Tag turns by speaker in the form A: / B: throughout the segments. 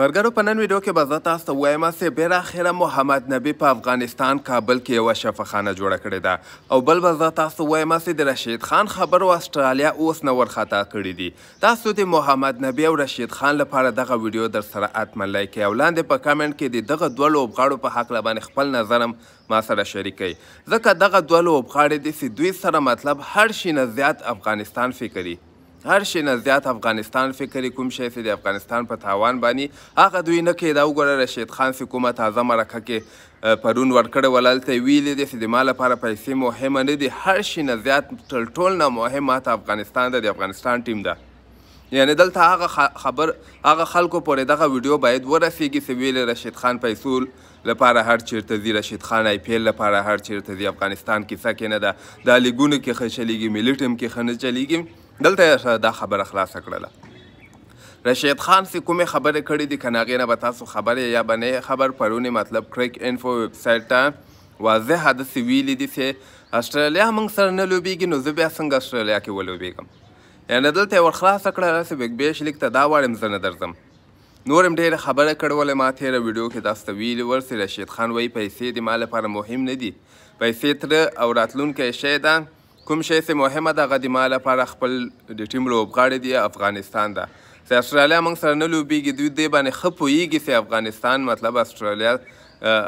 A: مرګرو په نن ویډیو کې به زه تاسو ته وایم چې بېراخره محمد نبی په افغانستان کابل کې یوه شفاخانه جوړه کړې ده او بل به زه تاسو وایم چې د رشید خان خبرو استرالیا اوس نه ورخطا کړي دي تاسو د محمد نبی او رشید خان لپاره دغه ویډیو در سره اتمن لایک او لاندې په کمنټ کې د دغه دوه لوبغاړو په حق باندې خپل نظرم ما سره شریکي ځکه دغه دوه لوبغاړي دي چې دوی سره مطلب هر شي نه زیات افغانستان فکري هر شي نه زیات افغانستان فکر کوم شي چې د افغانستان په تاوان باندې هغه دوی نه کوي دا وګوره رشید خان حکومت تازه مرکه کې پرون ورکړې ولالته ویلې دي چې د ما لپاره پیسې مهمه نه دي هر شي نه زیات تر ټول نه مهم ماته افغانستان د افغانستان ټیم ده یعنی دلته هغه خبر هغه خلکو پورې دغه ویډیو باید ورسیږي چې ویل رشید خان پیسو لپاره هر چیرته دی رشید خان آی پی لپاره هر چیرته دی افغانستان کې څه کې نه ده دا لیګونه کې خښلېږي ملي ټیم کې خنه چلیږي دلته دا خبره خلاصه کړله رشید خان سي کومه خبره کړې دي کنه غینه به تاسو خبره یا بنه خبر پرونی مطلب کریک انفو ویب سټ ته واضح حدث ویلې دي چې استرالیا موږ سره نه لوبيږي نو زه بیا څنګه استرالیا کې ولوبېږم یعنې دلته ور خلاصه کړه راسې بیگ بیش لیک ته دا واړم زه نه درځم نورم ډیره خبره کړولې ما تیره ویډیو کې تاسو ویلې ورسې رشید خان وای پیسې د مال لپاره مهم نه دي پیسې تر او راتلونکي شی ده کوم شی چې مهمه ده هغه د ما لپاره خپل د ټیم لوبغاړی دی افغانستان ده چې استرالیا موږ سره نه لوبېږي دوی دې باندې ښه پوهېږي چې افغانستان مطلب استرالیا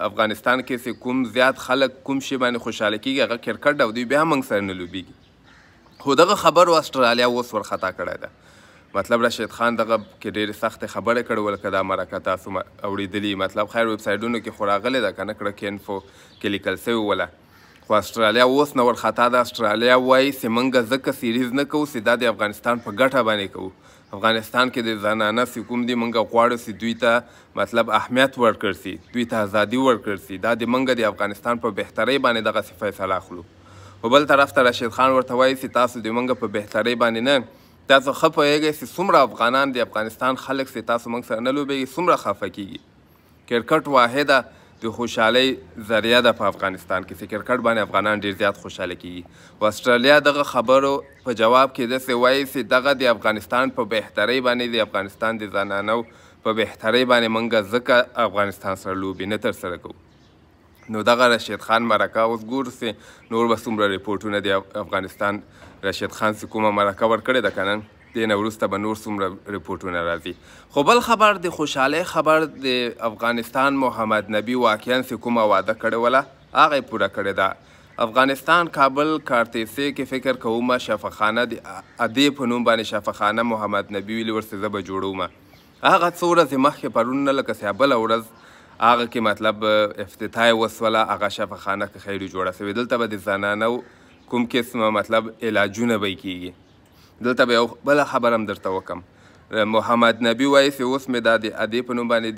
A: افغانستان کې چې کوم زیات خلک کوم شی باندې خوشاله کیږي هغه کرکټ او دوی بیا موږ سره نه لوبېږي خو دغه خبر و استرالیا اوس ورخطا کړی ده مطلب رشید خان دغه کې ډېرې سختې خبرې کړې ولکه دا مرکه تاسو اورېدلي مطلب خیر ویبسایټونو کې خو راغلې ده که نه کړه کې انفو کې لیکل سوې وله خو استرالیا اوس نه ورخطا ده استرالیا وایي چې موږ ځکه سیریز نه کوو چې دا د افغانستان په ګټه باندې کوو افغانستان کې د زنانه چې کوم دي موږ غواړو چې دوی ته مطلب اهمیت ورکړ سي دوی ته ازادي ورکړ سي دا د موږ د افغانستان په بهترۍ باندې دغسې فیصله اخلو خو بل طرف ته رشید خان ورته وایي چې تاسو د موږ په بهترۍ باندې نه تاسو خپه یې چې څومره افغانان د افغانستان خلک سي تاسو موږ سره نه لوبي څومره خفه کیږي کرکټ واحده د خوشحالۍ ذریعہ ده په افغانستان کې چې کرکټ باندې افغانان ډیر زیات خوشاله کیږي و استرالیا دغه خبرو په جواب کې داسې وایي چې دغه د افغانستان په بهترۍ باندې د افغانستان د زنانو په بهترۍ باندې موږ ځکه افغانستان سره لوبې نه ترسره کوو نو دغه رشید خان مرکه اوس ګور سي نور به څومره ریپورټونه د افغانستان رشید خان څخه کومه مرکه ورکړې ده کنن دین وروسته به نور څومره رپورټونه راځي خو بل خبر د خوشاله خبر د افغانستان محمد نبی واقعا کومه واده کړې ولا هغه پوره کړې ده افغانستان کابل کارتیسه کې فکر کوم شفاخانه د ادې په نوم باندې شفاخانه محمد نبی ویل ورسره به جوړوم هغه څوره چې مخکې پرونه لکه سیابل ورځ هغه کې مطلب افتتاح وسوله هغه شفاخانه که خیر جوړه سوی دلته به د زنانو کوم قسمه مطلب علاجونه به کیږي دلته به یو بله خبره هم درته وکم محمد نبی وایي چې اوس مې دا د ادې په نوم باندې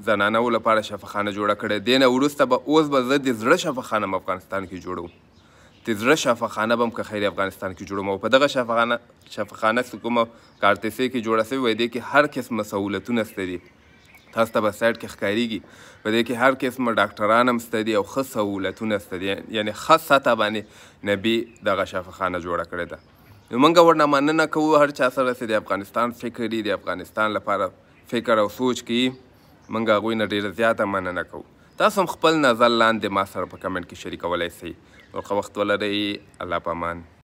A: د زنانو لپاره شفاخانه جوړه کړې دې نه وروسته به اوس به زه د زړه شفاخانه م افغانستان کې جوړوم د زړه شفاخانه به م که خیر افغانستان کې جوړوم او په دغه شفاخانه شفاخانه چې کومه کارتیسې کې جوړه سوې وای دې کې هر قسمه سهولتونه سته دي تاسو ته به سایډ کې ښکاریږي په دې کې هر قسمه ډاکټران هم ستدي او ښه سهولتونه ستدي یعنی ښه سطح باندې نبي دغه شفاخانه جوړه کړې ده موږ ورنه مننه کوو هر چا سره چې د افغانستان فکر دی د افغانستان لپاره فکر او سوچ کوي موږ هغوی نه ډېره زیاته مننه کوو تاسو هم خپل نظر لاندې ما سره په کمنټ کې شریکولی سئ نور ښه وخت ولرئ الله په امان